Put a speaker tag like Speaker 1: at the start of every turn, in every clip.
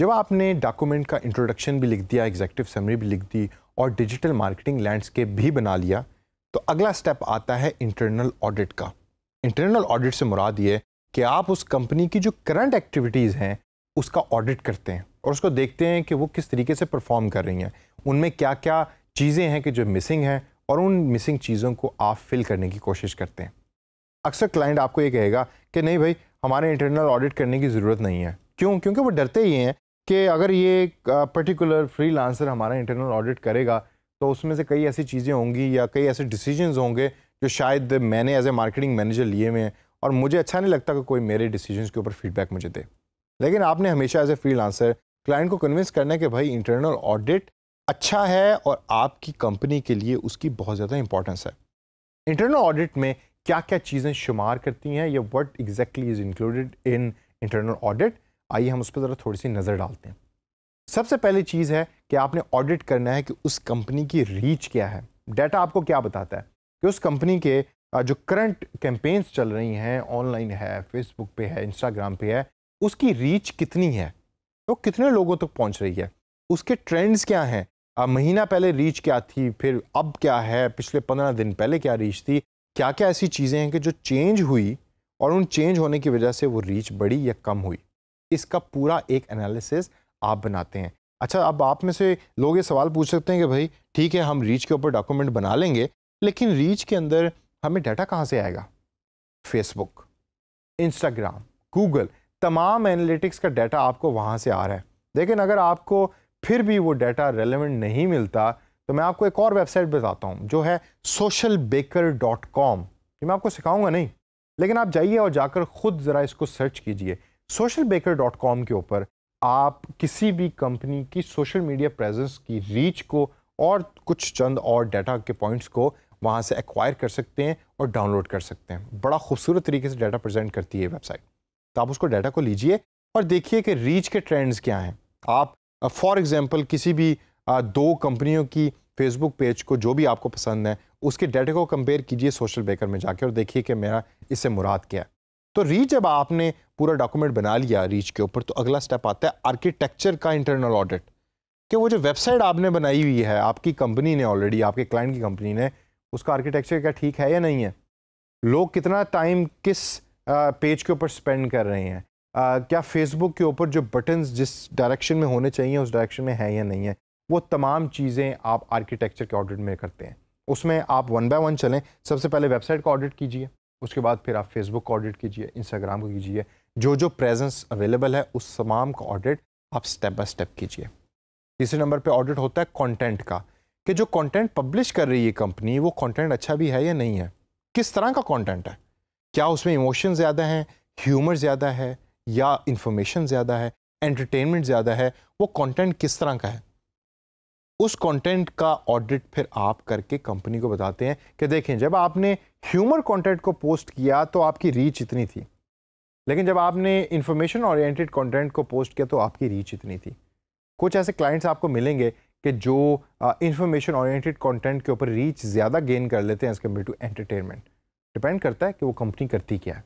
Speaker 1: जब आपने डॉक्यूमेंट का इंट्रोडक्शन भी लिख दिया एग्जेक्टिव समरी भी लिख दी और डिजिटल मार्केटिंग लैंडस्केप भी बना लिया तो अगला स्टेप आता है इंटरनल ऑडिट का इंटरनल ऑडिट से मुराद ये कि आप उस कंपनी की जो करंट एक्टिविटीज़ हैं उसका ऑडिट करते हैं और उसको देखते हैं कि वो किस तरीके से परफॉर्म कर रही हैं उनमें क्या क्या चीज़ें हैं कि जो मिसिंग हैं और उन मिसिंग चीज़ों को आप फिल करने की कोशिश करते हैं अक्सर क्लाइंट आपको ये कहेगा कि नहीं भाई हमारे इंटरनल ऑडिट करने की ज़रूरत नहीं है क्यों क्योंकि वो डरते ही हैं कि अगर ये पर्टिकुलर फ्रीलांसर हमारा इंटरनल ऑडिट करेगा तो उसमें से कई ऐसी चीज़ें होंगी या कई ऐसे डिसीजंस होंगे जो शायद मैंने एज ए मार्केटिंग मैनेजर लिए हुए हैं और मुझे अच्छा नहीं लगता कि कोई मेरे डिसीजंस के ऊपर फीडबैक मुझे दे लेकिन आपने हमेशा एज ए फ्रीलांसर क्लाइंट को कन्विंस करना है कि भाई इंटरनल ऑडिट अच्छा है और आपकी कंपनी के लिए उसकी बहुत ज़्यादा इंपॉर्टेंस है इंटरनल ऑडिट में क्या क्या चीज़ें शुमार करती हैं या what exactly is included in internal audit आइए हम उस पर ज़रा थोड़ी सी नज़र डालते हैं सबसे पहली चीज़ है कि आपने ऑडिट करना है कि उस कंपनी की रीच क्या है डाटा आपको क्या बताता है कि उस कंपनी के जो करंट कैंपेन्स चल रही हैं ऑनलाइन है फेसबुक पे है इंस्टाग्राम पे है उसकी रीच कितनी है तो कितने लोगों तक तो पहुंच रही है उसके ट्रेंड्स क्या हैं महीना पहले रीच क्या थी फिर अब क्या है पिछले पंद्रह दिन पहले क्या रीच थी क्या क्या ऐसी चीज़ें हैं कि जो चेंज हुई और उन चेंज होने की वजह से वो रीच बढ़ी या कम हुई इसका पूरा एक एनालिसिस आप बनाते हैं अच्छा अब आप में से लोग ये सवाल पूछ सकते हैं कि भाई ठीक है हम रीच के ऊपर डॉक्यूमेंट बना लेंगे लेकिन रीच के अंदर हमें डाटा कहाँ से आएगा फेसबुक इंस्टाग्राम गूगल तमाम एनालिटिक्स का डाटा आपको वहाँ से आ रहा है लेकिन अगर आपको फिर भी वो डाटा रेलिवेंट नहीं मिलता तो मैं आपको एक और वेबसाइट बताता हूँ जो है सोशल बेकर डॉट कॉम मैं आपको सिखाऊंगा नहीं लेकिन आप जाइए और जाकर ख़ुद ज़रा इसको सर्च कीजिए सोशल बेकर डॉट कॉम के ऊपर आप किसी भी कंपनी की सोशल मीडिया प्रेजेंस की रीच को और कुछ चंद और डाटा के पॉइंट्स को वहाँ से एक्वायर कर सकते हैं और डाउनलोड कर सकते हैं बड़ा खूबसूरत तरीके से डाटा प्रेजेंट करती है वेबसाइट तो आप उसको डाटा को लीजिए और देखिए कि रीच के ट्रेंड्स क्या हैं आप फॉर एग्ज़ाम्पल किसी भी दो कंपनियों की फेसबुक पेज को जो भी आपको पसंद है उसके डाटा को कंपेयर कीजिए सोशल बेकर में जाके और देखिए कि मेरा इससे मुराद क्या है तो रीच जब आपने पूरा डॉक्यूमेंट बना लिया रीच के ऊपर तो अगला स्टेप आता है आर्किटेक्चर का इंटरनल ऑडिट कि वो जो वेबसाइट आपने बनाई हुई है आपकी कंपनी ने ऑलरेडी आपके क्लाइंट की कंपनी ने उसका आर्किटेक्चर क्या ठीक है या नहीं है लोग कितना टाइम किस पेज के ऊपर स्पेंड कर रहे हैं क्या फेसबुक के ऊपर जो बटन्स जिस डायरेक्शन में होने चाहिए उस डायरेक्शन में है या नहीं है वो तमाम चीज़ें आप आर्किटेक्चर के ऑडिट में करते हैं उसमें आप वन बाय वन चलें सबसे पहले वेबसाइट का ऑडिट कीजिए उसके बाद फिर आप फेसबुक का ऑडिट कीजिए इंस्टाग्राम को कीजिए जो जो प्रेजेंस अवेलेबल है उस तमाम का ऑडिट आप स्टेप बाय स्टेप कीजिए तीसरे नंबर पे ऑडिट होता है कंटेंट का कि जो कंटेंट पब्लिश कर रही है कंपनी वो कंटेंट अच्छा भी है या नहीं है किस तरह का कंटेंट है क्या उसमें इमोशन ज़्यादा हैं ह्यूमर ज़्यादा है या इन्फॉर्मेशन ज़्यादा है एंटरटेनमेंट ज़्यादा है वो कंटेंट किस तरह का है उस कंटेंट का ऑडिट फिर आप करके कंपनी को बताते हैं कि देखें जब आपने ह्यूमर कंटेंट को पोस्ट किया तो आपकी रीच इतनी थी लेकिन जब आपने इंफॉर्मेशन ओरिएंटेड कंटेंट को पोस्ट किया तो आपकी रीच इतनी थी कुछ ऐसे क्लाइंट्स आपको मिलेंगे कि जो इंफॉर्मेशन ओरिएंटेड कंटेंट के ऊपर रीच ज़्यादा गेन कर लेते हैं as compare to entertainment depend करता है कि वो कंपनी करती क्या है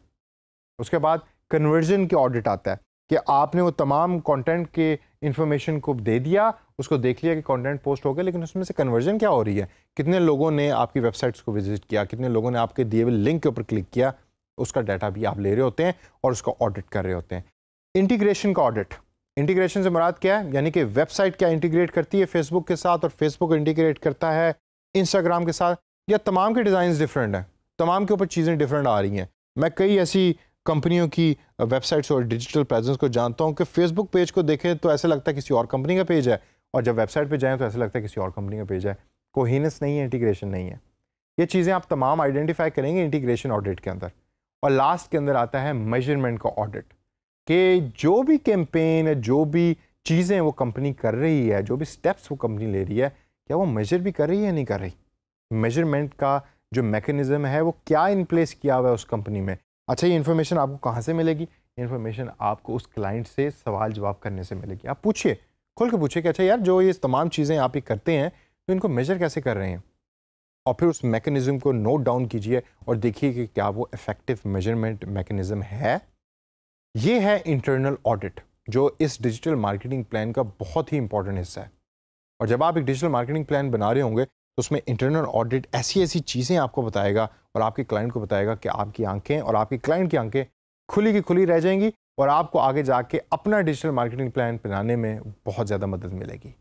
Speaker 1: उसके बाद कन्वर्जन के ऑडिट आता है कि आपने वो तमाम कंटेंट के इंफॉर्मेशन को दे दिया उसको देख लिया कि कंटेंट पोस्ट हो गया लेकिन उसमें से कन्वर्जन क्या हो रही है कितने लोगों ने आपकी वेबसाइट्स को विजिट किया कितने लोगों ने आपके दिए हुए लिंक के ऊपर क्लिक किया उसका डाटा भी आप ले रहे होते हैं और उसको ऑडिट कर रहे होते हैं इंटीग्रेशन का ऑडिट इंटीग्रेशन से मुराद क्या है यानी कि वेबसाइट क्या इंटीग्रेट करती है फेसबुक के साथ और फेसबुक इंटीग्रेट करता है इंस्टाग्राम के साथ या तमाम के डिज़ाइन डिफरेंट हैं तमाम के ऊपर चीज़ें डिफरेंट आ रही हैं मैं कई ऐसी कंपनियों की वेबसाइट्स और डिजिटल प्रेजेंस को जानता हूँ कि फेसबुक पेज को देखें तो ऐसा लगता है किसी और कंपनी का पेज है और जब वेबसाइट पर जाएँ तो ऐसा लगता है किसी और कंपनी का पेज है कोहिनस नहीं है इंटीग्रेशन नहीं है ये चीज़ें आप तमाम आइडेंटिफाई करेंगे इंटीग्रेशन ऑडिट के अंदर और लास्ट के अंदर आता है मेजरमेंट का ऑडिट कि जो भी कैंपेन जो भी चीज़ें वो कंपनी कर रही है जो भी स्टेप्स वो कंपनी ले रही है क्या वो मेजर भी कर रही है या नहीं कर रही मेजरमेंट का जो मेकनिज़म है वो क्या इन प्लेस किया हुआ है उस कंपनी में अच्छा ये इन्फॉर्मेशन आपको कहाँ से मिलेगी इन्फॉर्मेशन आपको उस क्लाइंट से सवाल जवाब करने से मिलेगी आप पूछिए खुल के पूछे कि अच्छा यार जो ये तमाम चीज़ें आप ये करते हैं तो इनको मेजर कैसे कर रहे हैं और फिर उस मेकनिज़म को नोट डाउन कीजिए और देखिए कि क्या वो इफ़ेक्टिव मेजरमेंट मेकनिज़म है ये है इंटरनल ऑडिट जो इस डिजिटल मार्केटिंग प्लान का बहुत ही इंपॉर्टेंट हिस्सा है और जब आप एक डिजिटल मार्केटिंग प्लान बना रहे होंगे तो उसमें इंटरनल ऑडिट ऐसी ऐसी चीज़ें आपको बताएगा और आपके क्लाइंट को बताएगा कि आपकी आंखें और आपके क्लाइंट की आंखें खुली की खुली रह जाएंगी और आपको आगे जाके अपना डिजिटल मार्केटिंग प्लान बनाने में बहुत ज़्यादा मदद मिलेगी